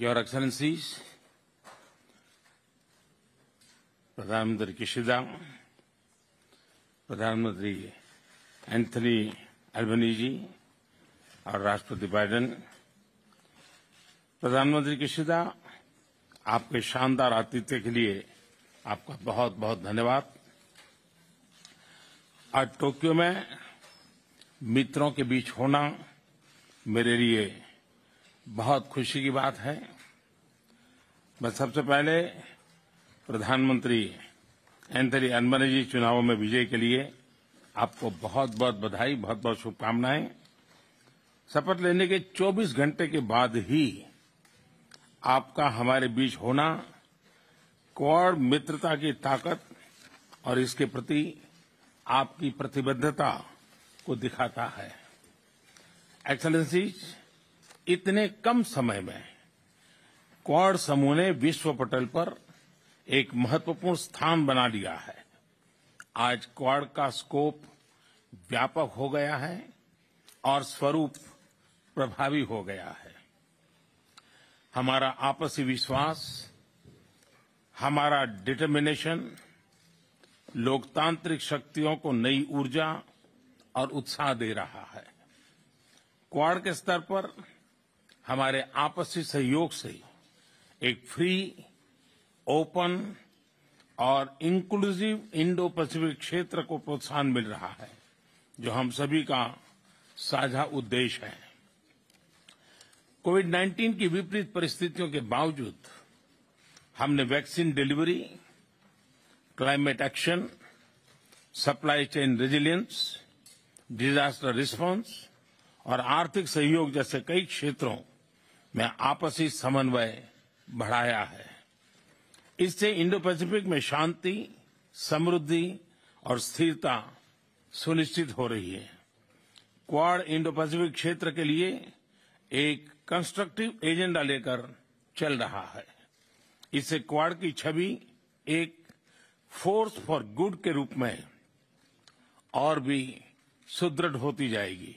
Your Excellencies, प्रधानमंत्री Kishida प्रधानमंत्री Anthony Albanese और राष्ट्रपति बाइडन प्रधानमंत्री किशिदा आपके शानदार आतिथ्य के लिए आपका बहुत बहुत धन्यवाद आज टोक्यो में मित्रों के बीच होना मेरे लिए बहुत खुशी की बात है मैं सबसे पहले प्रधानमंत्री एंथनी अनमने जी चुनावों में विजय के लिए आपको बहुत बहुत बधाई बहुत बहुत शुभकामनाएं शपथ लेने के 24 घंटे के बाद ही आपका हमारे बीच होना क्वार मित्रता की ताकत और इसके प्रति आपकी प्रतिबद्धता को दिखाता है एक्सलेंसीज़ इतने कम समय में क्वाड समूह ने विश्व पटल पर एक महत्वपूर्ण स्थान बना लिया है आज क्वाड का स्कोप व्यापक हो गया है और स्वरूप प्रभावी हो गया है हमारा आपसी विश्वास हमारा डिटर्मिनेशन लोकतांत्रिक शक्तियों को नई ऊर्जा और उत्साह दे रहा है क्वाड के स्तर पर हमारे आपसी सहयोग से एक फ्री ओपन और इंक्लूसिव इंडो पैसिफिक क्षेत्र को प्रोत्साहन मिल रहा है जो हम सभी का साझा उद्देश्य है कोविड 19 की विपरीत परिस्थितियों के बावजूद हमने vaccine delivery climate action supply chain resilience disaster response और आर्थिक सहयोग जैसे कई क्षेत्रों में आपसी समन्वय बढ़ाया है इससे इंडो पैसिफिक में शांति समृद्धि और स्थिरता सुनिश्चित हो रही है क्वाड इंडो पैसिफिक क्षेत्र के लिए एक कंस्ट्रक्टिव एजेंडा लेकर चल रहा है इससे क्वाड की छवि एक फोर्स फॉर गुड के रूप में और भी सुदृढ़ होती जाएगी